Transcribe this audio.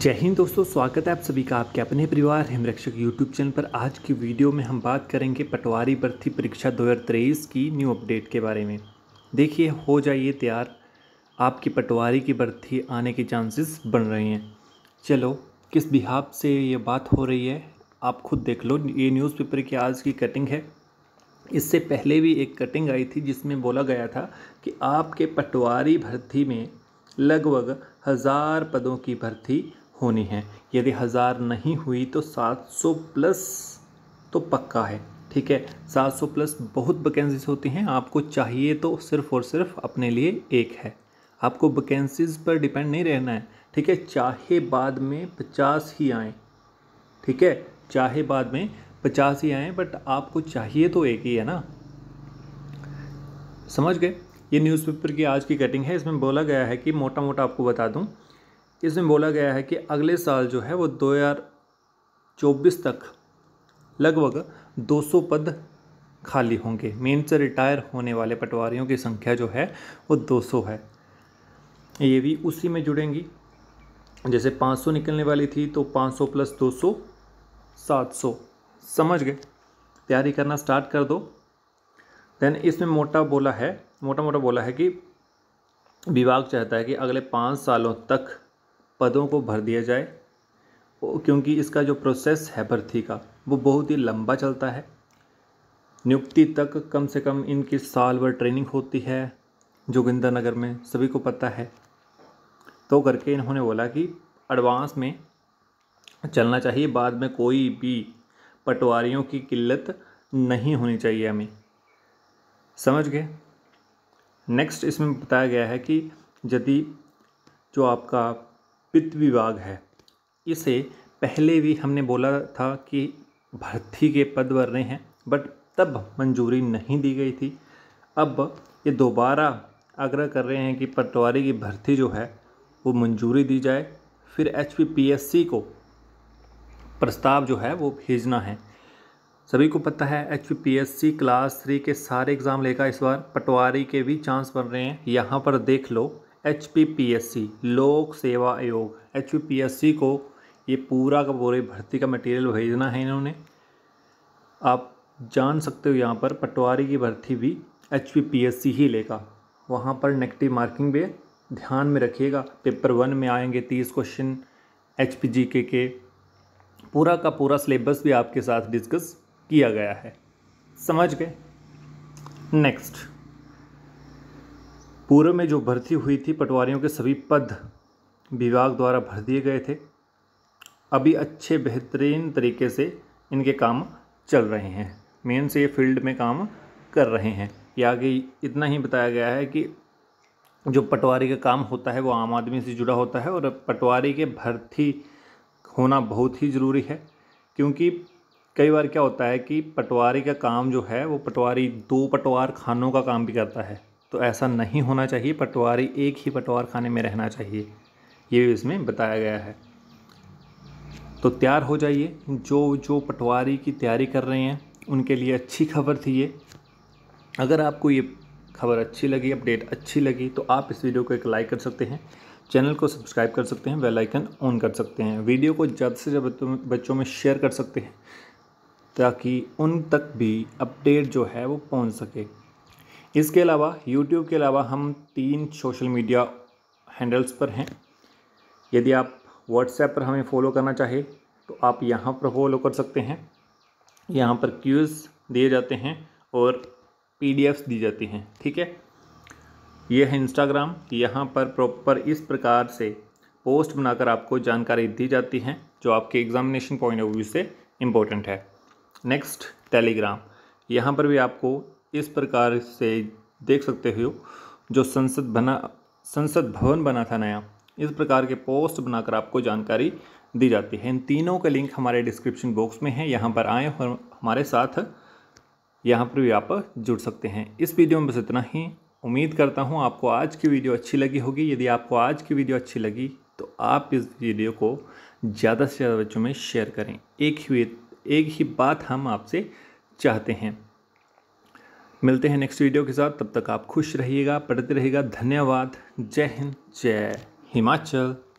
जय हिंद दोस्तों स्वागत है आप सभी का आपके अपने परिवार हिमरक्षक यूट्यूब चैनल पर आज की वीडियो में हम बात करेंगे पटवारी भर्ती परीक्षा 2023 की न्यू अपडेट के बारे में देखिए हो जाइए तैयार आपकी पटवारी की भर्ती आने के चांसेस बन रहे हैं चलो किस बिहाब से ये बात हो रही है आप खुद देख लो ये न्यूज़पेपर की आज की कटिंग है इससे पहले भी एक कटिंग आई थी जिसमें बोला गया था कि आपके पटवारी भर्ती में लगभग हज़ार पदों की भर्ती होनी है यदि हज़ार नहीं हुई तो सात सौ प्लस तो पक्का है ठीक है सात सौ प्लस बहुत वैकेंसीज होती हैं आपको चाहिए तो सिर्फ और सिर्फ अपने लिए एक है आपको वैकेंसीज पर डिपेंड नहीं रहना है ठीक है चाहे बाद में पचास ही आएँ ठीक है चाहे बाद में पचास ही आए बट आपको चाहिए तो एक ही है ना समझ गए ये न्यूज़पेपर की आज की कटिंग है इसमें बोला गया है कि मोटा मोटा आपको बता दूं इसमें बोला गया है कि अगले साल जो है वो दो हज़ार चौबीस तक लगभग 200 पद खाली होंगे मेन से रिटायर होने वाले पटवारियों की संख्या जो है वो 200 है ये भी उसी में जुड़ेंगी जैसे 500 निकलने वाली थी तो 500 प्लस 200 700 समझ गए तैयारी करना स्टार्ट कर दो देन इसमें मोटा बोला है मोटा मोटा बोला है कि विभाग चाहता है कि अगले पाँच सालों तक पदों को भर दिया जाए क्योंकि इसका जो प्रोसेस है भर्ती का वो बहुत ही लंबा चलता है नियुक्ति तक कम से कम इनकी साल भर ट्रेनिंग होती है जोगिंदर नगर में सभी को पता है तो करके इन्होंने बोला कि एडवांस में चलना चाहिए बाद में कोई भी पटवारियों की किल्लत नहीं होनी चाहिए हमें समझ गए नेक्स्ट इसमें बताया गया है कि यदि जो आपका वित्त विभाग है इसे पहले भी हमने बोला था कि भर्ती के पद भरने हैं बट तब मंजूरी नहीं दी गई थी अब ये दोबारा आग्रह कर रहे हैं कि पटवारी की भर्ती जो है वो मंजूरी दी जाए फिर एच को प्रस्ताव जो है वो भेजना है सभी को पता है एच क्लास थ्री के सारे एग्ज़ाम लेकर इस बार पटवारी के भी चांस बन रहे हैं यहाँ पर देख लो H P P S C लोक सेवा आयोग H P P S C को ये पूरा का पूरे भर्ती का मटेरियल भेजना है इन्होंने आप जान सकते हो यहाँ पर पटवारी की भर्ती भी H P P S C ही लेगा वहाँ पर नेगेटिव मार्किंग भी ध्यान में रखिएगा पेपर वन में आएंगे तीस क्वेश्चन एच पी जी के के पूरा का पूरा सिलेबस भी आपके साथ डिस्कस किया गया है समझ गए नेक्स्ट पूर्व में जो भर्ती हुई थी पटवारियों के सभी पद विभाग द्वारा भर दिए गए थे अभी अच्छे बेहतरीन तरीके से इनके काम चल रहे हैं मेन से ये फील्ड में काम कर रहे हैं या आगे इतना ही बताया गया है कि जो पटवारी का काम होता है वो आम आदमी से जुड़ा होता है और पटवारी के भर्ती होना बहुत ही ज़रूरी है क्योंकि कई बार क्या होता है कि पटवारी का काम जो है वो पटवारी दो पटवार खानों का काम भी करता है तो ऐसा नहीं होना चाहिए पटवारी एक ही पटवार खाने में रहना चाहिए ये भी इसमें बताया गया है तो तैयार हो जाइए जो जो पटवारी की तैयारी कर रहे हैं उनके लिए अच्छी खबर थी ये अगर आपको ये खबर अच्छी लगी अपडेट अच्छी लगी तो आप इस वीडियो को एक लाइक कर सकते हैं चैनल को सब्सक्राइब कर सकते हैं बेल आइकन ऑन कर सकते हैं वीडियो को ज़्यादा से ज़्यादा बच्चों में शेयर कर सकते हैं ताकि उन तक भी अपडेट जो है वो पहुंच सके इसके अलावा यूट्यूब के अलावा हम तीन सोशल मीडिया हैंडल्स पर हैं यदि आप व्हाट्सएप पर हमें फॉलो करना चाहे तो आप यहाँ पर फॉलो कर सकते हैं यहाँ पर क्यूज़ दिए जाते हैं और पी दी जाती हैं ठीक है यह है इंस्टाग्राम यहाँ पर प्रॉपर इस प्रकार से पोस्ट बनाकर आपको जानकारी दी जाती है जो आपके एग्जामिनेशन पॉइंट ऑफ व्यू से इम्पोर्टेंट है नेक्स्ट टेलीग्राम यहाँ पर भी आपको इस प्रकार से देख सकते हो जो संसद बना संसद भवन बना था नया इस प्रकार के पोस्ट बनाकर आपको जानकारी दी जाती है इन तीनों का लिंक हमारे डिस्क्रिप्शन बॉक्स में है यहाँ पर आए और हमारे साथ यहाँ पर भी आप जुड़ सकते हैं इस वीडियो में बस इतना ही उम्मीद करता हूँ आपको आज की वीडियो अच्छी लगी होगी यदि आपको आज की वीडियो अच्छी लगी तो आप इस वीडियो को ज़्यादा से ज़्यादा बच्चों में शेयर करें एक ही एक ही बात हम आपसे चाहते हैं मिलते हैं नेक्स्ट वीडियो के साथ तब तक आप खुश रहिएगा पढ़ते रहिएगा धन्यवाद जय हिंद जय हिमाचल